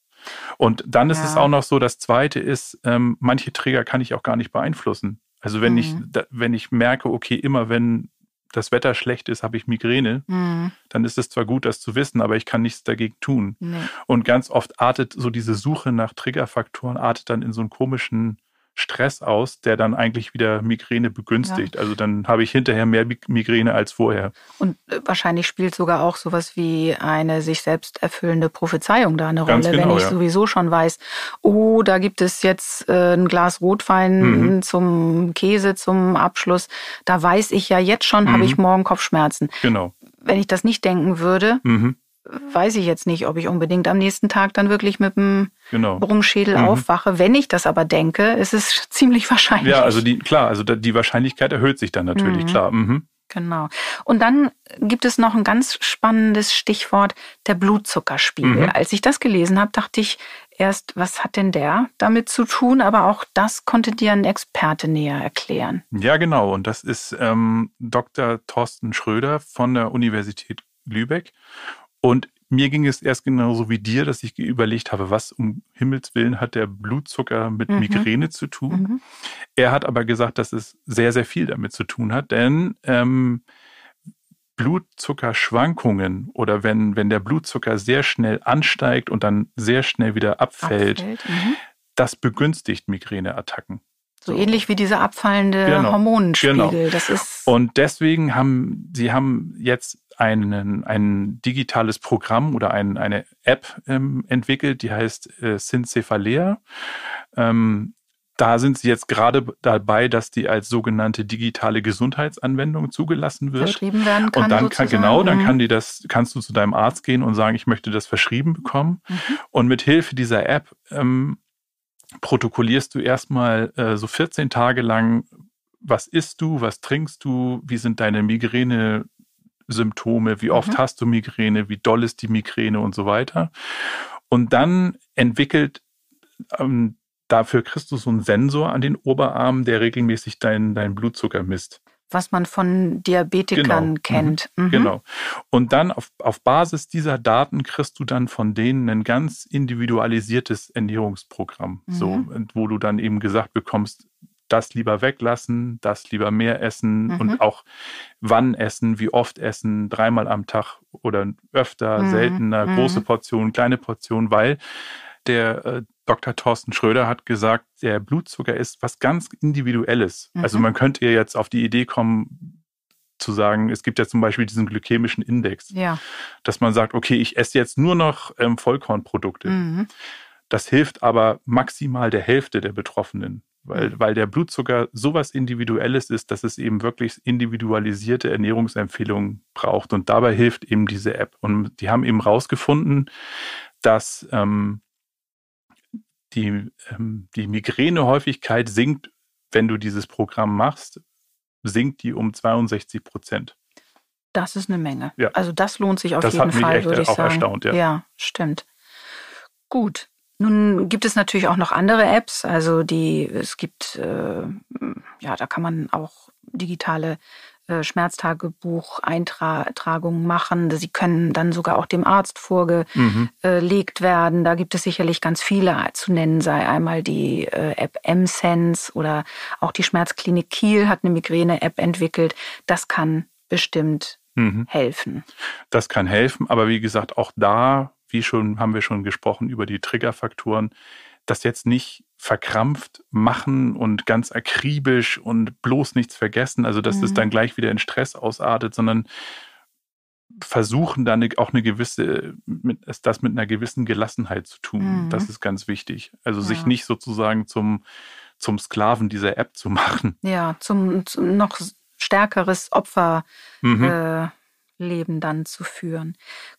Und dann ist ja. es auch noch so, das Zweite ist, ähm, manche Träger kann ich auch gar nicht beeinflussen. Also wenn ich, mhm. da, wenn ich merke, okay, immer wenn das Wetter schlecht ist, habe ich Migräne, mhm. dann ist es zwar gut, das zu wissen, aber ich kann nichts dagegen tun. Nee. Und ganz oft artet so diese Suche nach Triggerfaktoren, artet dann in so einen komischen Stress aus, der dann eigentlich wieder Migräne begünstigt. Ja. Also dann habe ich hinterher mehr Migräne als vorher. Und äh, wahrscheinlich spielt sogar auch sowas wie eine sich selbst erfüllende Prophezeiung da eine Ganz Rolle, genau, wenn ich ja. sowieso schon weiß, oh, da gibt es jetzt äh, ein Glas Rotwein mhm. zum Käse zum Abschluss. Da weiß ich ja jetzt schon, mhm. habe ich morgen Kopfschmerzen. Genau. Wenn ich das nicht denken würde, mhm weiß ich jetzt nicht, ob ich unbedingt am nächsten Tag dann wirklich mit einem genau. Brummschädel mhm. aufwache. Wenn ich das aber denke, ist es (laughs) ziemlich wahrscheinlich. Ja, also die, klar, also die Wahrscheinlichkeit erhöht sich dann natürlich, mhm. klar. Mhm. Genau. Und dann gibt es noch ein ganz spannendes Stichwort, der Blutzuckerspiegel. Mhm. Als ich das gelesen habe, dachte ich erst, was hat denn der damit zu tun? Aber auch das konnte dir ein Experte näher erklären. Ja, genau. Und das ist ähm, Dr. Thorsten Schröder von der Universität Lübeck. Und mir ging es erst genauso wie dir, dass ich überlegt habe, was um Himmels Willen hat der Blutzucker mit mhm. Migräne zu tun. Mhm. Er hat aber gesagt, dass es sehr, sehr viel damit zu tun hat, denn ähm, Blutzuckerschwankungen oder wenn, wenn der Blutzucker sehr schnell ansteigt und dann sehr schnell wieder abfällt, abfällt mhm. das begünstigt Migräneattacken. So, so ähnlich wie diese abfallende genau. Hormonenspiegel. Genau. Das ist und deswegen haben sie haben jetzt einen, ein digitales Programm oder ein, eine App ähm, entwickelt, die heißt äh, Syncephalea. Ähm, da sind sie jetzt gerade dabei, dass die als sogenannte digitale Gesundheitsanwendung zugelassen wird. Verschrieben werden kann. Und dann kann, genau, dann mhm. kann die das, kannst du zu deinem Arzt gehen und sagen, ich möchte das verschrieben bekommen. Mhm. Und mit Hilfe dieser App ähm, protokollierst du erstmal äh, so 14 Tage lang, was isst du, was trinkst du, wie sind deine Migräne Symptome, wie oft mhm. hast du Migräne, wie doll ist die Migräne und so weiter. Und dann entwickelt ähm, dafür Christus so einen Sensor an den Oberarmen, der regelmäßig deinen dein Blutzucker misst. Was man von Diabetikern genau. Mhm. kennt. Mhm. Mhm. Genau. Und dann auf, auf Basis dieser Daten kriegst du dann von denen ein ganz individualisiertes Ernährungsprogramm, so, mhm. wo du dann eben gesagt bekommst, das lieber weglassen, das lieber mehr essen mhm. und auch wann essen, wie oft essen, dreimal am Tag oder öfter, mhm. seltener, große mhm. Portionen, kleine Portionen, weil der äh, Dr. Thorsten Schröder hat gesagt, der Blutzucker ist was ganz Individuelles. Also mhm. Also man könnte ja jetzt auf die Idee kommen, zu sagen, es gibt ja zum Beispiel diesen glykämischen Index, ja. dass man sagt, okay, ich esse jetzt nur noch ähm, Vollkornprodukte. Mhm. Das hilft aber maximal der Hälfte der Betroffenen weil, mhm. weil der Blutzucker sowas Individuelles ist, dass es eben wirklich individualisierte Ernährungsempfehlungen braucht. Und dabei hilft eben diese App. Und die haben eben rausgefunden, dass ähm, die, ähm, die Migränehäufigkeit sinkt, wenn du dieses Programm machst, sinkt die um 62 Prozent. Das ist eine Menge. Ja. Also das lohnt sich auf das jeden Fall, würde ich auch sagen. Erstaunt, ja. ja, stimmt. Gut, nun gibt es natürlich auch noch andere Apps, also die es gibt, äh, ja, da kann man auch digitale äh, Schmerztagebucheintragungen machen. Sie können dann sogar auch dem Arzt vorgelegt mhm. werden. Da gibt es sicherlich ganz viele zu nennen, sei einmal die äh, App M-Sense oder auch die Schmerzklinik Kiel hat eine Migräne-App entwickelt. Das kann bestimmt mhm. helfen. Das kann helfen, aber wie gesagt, auch da wie schon, haben wir schon gesprochen, über die Triggerfaktoren, das jetzt nicht verkrampft machen und ganz akribisch und bloß nichts vergessen, also dass mhm. es dann gleich wieder in Stress ausartet, sondern versuchen dann auch eine gewisse, das mit einer gewissen Gelassenheit zu tun. Mhm. Das ist ganz wichtig. Also ja. sich nicht sozusagen zum, zum Sklaven dieser App zu machen. Ja, zum, zum noch stärkeres Opferleben mhm. äh, dann zu führen.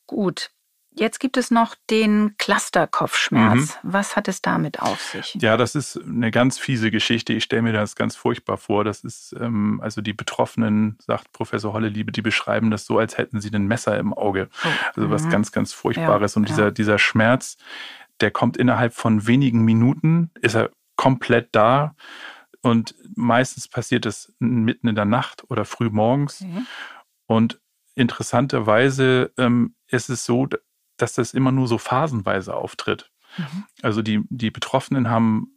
Gut. Jetzt gibt es noch den Clusterkopfschmerz. Mhm. Was hat es damit auf sich? Ja, das ist eine ganz fiese Geschichte. Ich stelle mir das ganz furchtbar vor. Das ist, ähm, also die Betroffenen, sagt Professor Holleliebe, die beschreiben das so, als hätten sie ein Messer im Auge. Oh. Also was mhm. ganz, ganz Furchtbares. Ja, Und dieser, ja. dieser Schmerz, der kommt innerhalb von wenigen Minuten, ist er komplett da. Und meistens passiert es mitten in der Nacht oder früh morgens. Mhm. Und interessanterweise ähm, ist es so, dass das immer nur so phasenweise auftritt. Mhm. Also die, die Betroffenen haben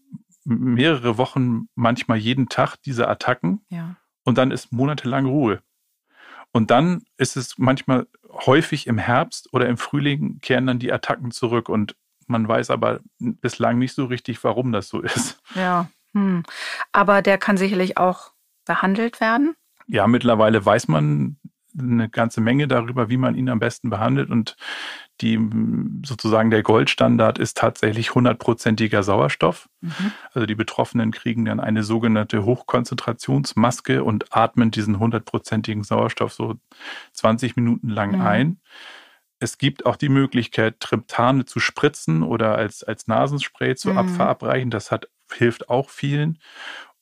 mehrere Wochen, manchmal jeden Tag diese Attacken ja. und dann ist monatelang Ruhe. Und dann ist es manchmal häufig im Herbst oder im Frühling kehren dann die Attacken zurück und man weiß aber bislang nicht so richtig, warum das so ist. Ja, hm. aber der kann sicherlich auch behandelt werden. Ja, mittlerweile weiß man, eine ganze Menge darüber, wie man ihn am besten behandelt. Und die sozusagen der Goldstandard ist tatsächlich hundertprozentiger Sauerstoff. Mhm. Also die Betroffenen kriegen dann eine sogenannte Hochkonzentrationsmaske und atmen diesen hundertprozentigen Sauerstoff so 20 Minuten lang mhm. ein. Es gibt auch die Möglichkeit, Triptane zu spritzen oder als, als Nasenspray zu mhm. verabreichen. Das hat, hilft auch vielen.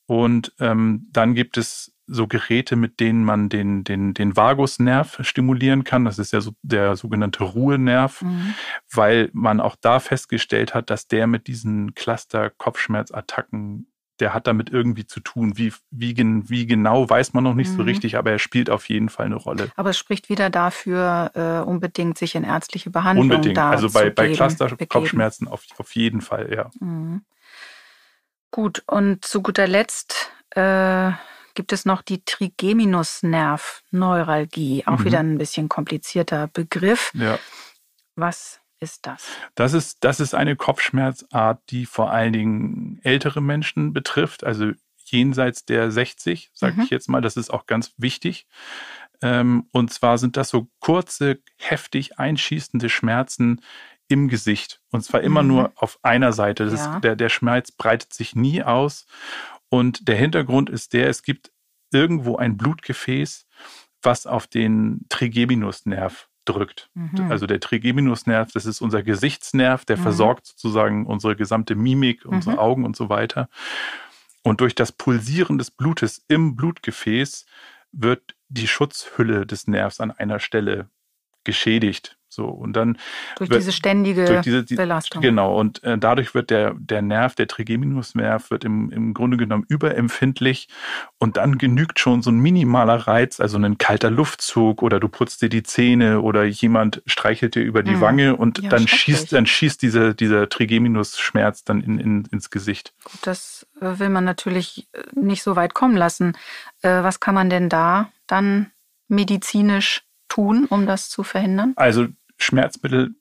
Und ähm, dann gibt es so Geräte, mit denen man den, den, den Vagusnerv stimulieren kann. Das ist ja so der sogenannte Ruhenerv, mhm. weil man auch da festgestellt hat, dass der mit diesen Cluster-Kopfschmerzattacken, der hat damit irgendwie zu tun. Wie, wie, wie genau, weiß man noch nicht mhm. so richtig, aber er spielt auf jeden Fall eine Rolle. Aber es spricht wieder dafür, äh, unbedingt sich in ärztliche Behandlung Unbedingt, also bei, bei Cluster-Kopfschmerzen auf, auf jeden Fall, ja. Mhm. Gut, und zu guter Letzt... Äh gibt es noch die Trigeminusnervneuralgie. auch mhm. wieder ein bisschen komplizierter Begriff. Ja. Was ist das? Das ist, das ist eine Kopfschmerzart, die vor allen Dingen ältere Menschen betrifft, also jenseits der 60, sage mhm. ich jetzt mal. Das ist auch ganz wichtig. Ähm, und zwar sind das so kurze, heftig einschießende Schmerzen im Gesicht. Und zwar immer mhm. nur auf einer Seite. Ja. Ist, der, der Schmerz breitet sich nie aus. Und der Hintergrund ist der, es gibt irgendwo ein Blutgefäß, was auf den Trigeminusnerv drückt. Mhm. Also der Trigeminusnerv, das ist unser Gesichtsnerv, der mhm. versorgt sozusagen unsere gesamte Mimik, mhm. unsere mhm. Augen und so weiter. Und durch das Pulsieren des Blutes im Blutgefäß wird die Schutzhülle des Nervs an einer Stelle geschädigt. So, und dann durch wird, diese ständige durch diese, die, Belastung. Genau, und äh, dadurch wird der, der Nerv, der Trigeminusnerv, wird im, im Grunde genommen überempfindlich und dann genügt schon so ein minimaler Reiz, also ein kalter Luftzug oder du putzt dir die Zähne oder jemand streichelt dir über die hm. Wange und ja, dann schießt, dann schießt dieser, dieser Trigeminus-Schmerz dann in, in, ins Gesicht. Gut, das äh, will man natürlich äh, nicht so weit kommen lassen. Äh, was kann man denn da dann medizinisch tun, um das zu verhindern? Also Schmerzmittel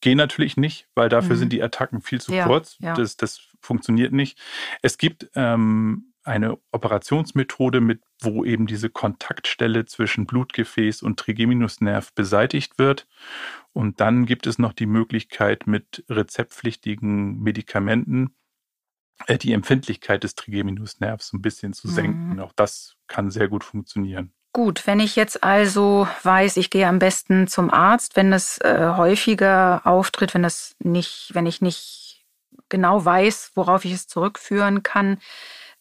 gehen natürlich nicht, weil dafür mhm. sind die Attacken viel zu ja, kurz. Ja. Das, das funktioniert nicht. Es gibt ähm, eine Operationsmethode, mit, wo eben diese Kontaktstelle zwischen Blutgefäß und Trigeminusnerv beseitigt wird. Und dann gibt es noch die Möglichkeit, mit rezeptpflichtigen Medikamenten äh, die Empfindlichkeit des Trigeminusnervs ein bisschen zu mhm. senken. Mhm. Auch das kann sehr gut funktionieren. Gut, wenn ich jetzt also weiß, ich gehe am besten zum Arzt, wenn es äh, häufiger auftritt, wenn das nicht, wenn ich nicht genau weiß, worauf ich es zurückführen kann,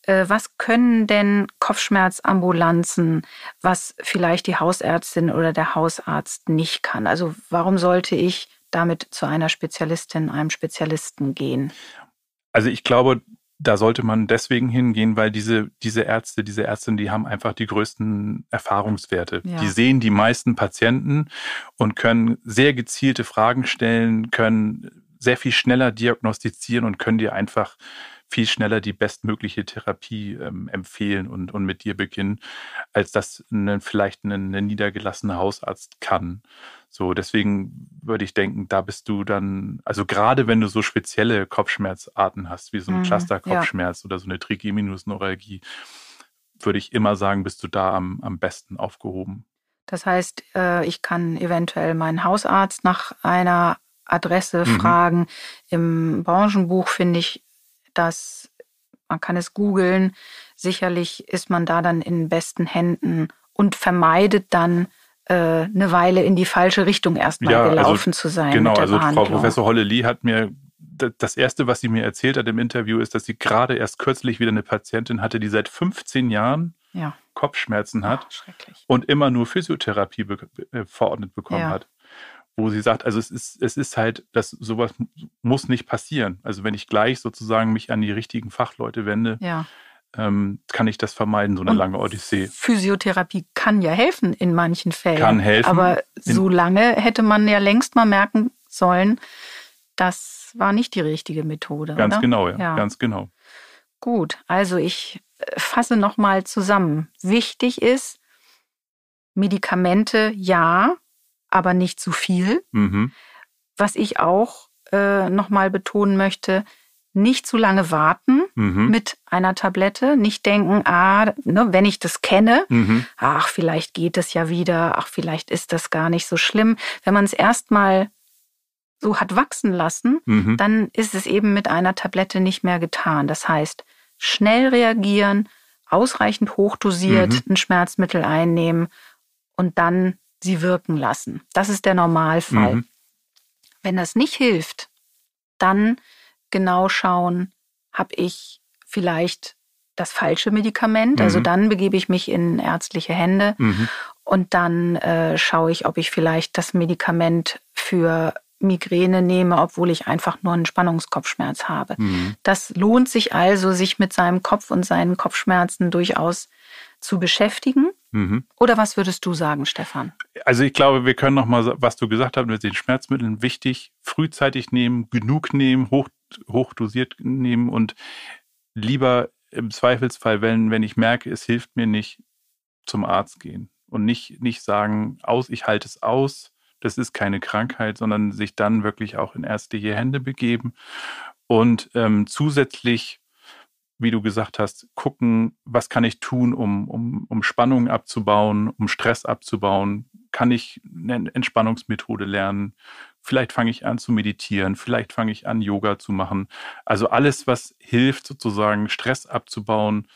äh, was können denn Kopfschmerzambulanzen, was vielleicht die Hausärztin oder der Hausarzt nicht kann? Also warum sollte ich damit zu einer Spezialistin, einem Spezialisten gehen? Also ich glaube, da sollte man deswegen hingehen, weil diese, diese Ärzte, diese Ärztinnen, die haben einfach die größten Erfahrungswerte. Ja. Die sehen die meisten Patienten und können sehr gezielte Fragen stellen, können sehr viel schneller diagnostizieren und können dir einfach viel schneller die bestmögliche Therapie ähm, empfehlen und, und mit dir beginnen, als das ein, vielleicht ein, niedergelassener Hausarzt kann. So, deswegen würde ich denken, da bist du dann, also gerade wenn du so spezielle Kopfschmerzarten hast, wie so ein mhm, Cluster-Kopfschmerz ja. oder so eine trigeminus Trigeminusneuralgie, würde ich immer sagen, bist du da am, am besten aufgehoben. Das heißt, äh, ich kann eventuell meinen Hausarzt nach einer Adresse mhm. fragen. Im Branchenbuch finde ich dass man kann es googeln. Sicherlich ist man da dann in besten Händen und vermeidet dann äh, eine Weile in die falsche Richtung erstmal ja, also gelaufen also, zu sein. Genau, also Behandlung. Frau Professor Holle-Lee hat mir das erste, was sie mir erzählt hat im Interview, ist, dass sie gerade erst kürzlich wieder eine Patientin hatte, die seit 15 Jahren ja. Kopfschmerzen hat Ach, und immer nur Physiotherapie be äh, verordnet bekommen ja. hat wo sie sagt, also es ist, es ist halt, dass sowas muss nicht passieren. Also wenn ich gleich sozusagen mich an die richtigen Fachleute wende, ja. ähm, kann ich das vermeiden, so eine Und lange Odyssee. Physiotherapie kann ja helfen in manchen Fällen. Kann helfen. Aber so lange hätte man ja längst mal merken sollen, das war nicht die richtige Methode. Ganz oder? genau, ja. ja. Ganz genau. Gut, also ich äh, fasse nochmal zusammen. Wichtig ist, Medikamente ja, aber nicht zu viel. Mhm. Was ich auch äh, nochmal betonen möchte, nicht zu lange warten mhm. mit einer Tablette, nicht denken, ah, ne, wenn ich das kenne, mhm. ach, vielleicht geht es ja wieder, ach, vielleicht ist das gar nicht so schlimm. Wenn man es erstmal so hat wachsen lassen, mhm. dann ist es eben mit einer Tablette nicht mehr getan. Das heißt, schnell reagieren, ausreichend hochdosiert mhm. ein Schmerzmittel einnehmen und dann sie wirken lassen. Das ist der Normalfall. Mhm. Wenn das nicht hilft, dann genau schauen, habe ich vielleicht das falsche Medikament. Also mhm. dann begebe ich mich in ärztliche Hände mhm. und dann äh, schaue ich, ob ich vielleicht das Medikament für Migräne nehme, obwohl ich einfach nur einen Spannungskopfschmerz habe. Mhm. Das lohnt sich also, sich mit seinem Kopf und seinen Kopfschmerzen durchaus zu beschäftigen. Mhm. Oder was würdest du sagen, Stefan? Also ich glaube, wir können nochmal, was du gesagt hast mit den Schmerzmitteln, wichtig, frühzeitig nehmen, genug nehmen, hoch, hochdosiert nehmen und lieber im Zweifelsfall, wenn, wenn ich merke, es hilft mir nicht, zum Arzt gehen und nicht, nicht sagen, aus, ich halte es aus, das ist keine Krankheit, sondern sich dann wirklich auch in ärztliche Hände begeben und ähm, zusätzlich wie du gesagt hast, gucken, was kann ich tun, um, um, um Spannungen abzubauen, um Stress abzubauen? Kann ich eine Entspannungsmethode lernen? Vielleicht fange ich an zu meditieren, vielleicht fange ich an, Yoga zu machen. Also alles, was hilft, sozusagen Stress abzubauen,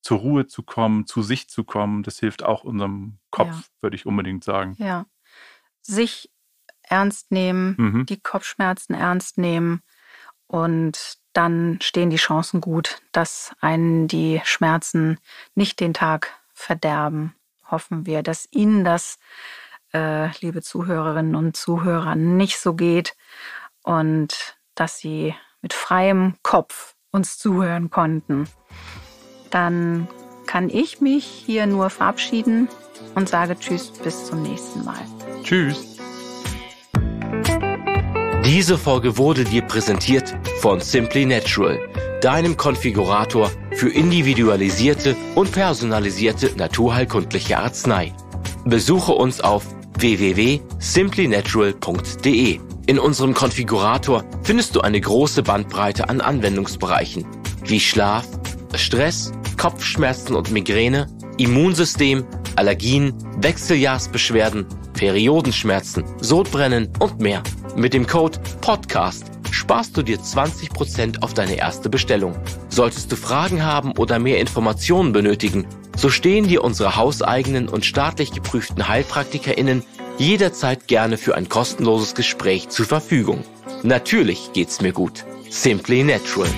zur Ruhe zu kommen, zu sich zu kommen, das hilft auch unserem Kopf, ja. würde ich unbedingt sagen. Ja. Sich ernst nehmen, mhm. die Kopfschmerzen ernst nehmen und dann stehen die Chancen gut, dass einen die Schmerzen nicht den Tag verderben. Hoffen wir, dass Ihnen das, äh, liebe Zuhörerinnen und Zuhörer, nicht so geht und dass Sie mit freiem Kopf uns zuhören konnten. Dann kann ich mich hier nur verabschieden und sage Tschüss bis zum nächsten Mal. Tschüss. Diese Folge wurde dir präsentiert von Simply Natural, deinem Konfigurator für individualisierte und personalisierte naturheilkundliche Arznei. Besuche uns auf www.simplynatural.de. In unserem Konfigurator findest du eine große Bandbreite an Anwendungsbereichen wie Schlaf, Stress, Kopfschmerzen und Migräne, Immunsystem, Allergien, Wechseljahrsbeschwerden Periodenschmerzen, Sodbrennen und mehr. Mit dem Code PODCAST sparst du dir 20% auf deine erste Bestellung. Solltest du Fragen haben oder mehr Informationen benötigen, so stehen dir unsere hauseigenen und staatlich geprüften HeilpraktikerInnen jederzeit gerne für ein kostenloses Gespräch zur Verfügung. Natürlich geht's mir gut. Simply Natural.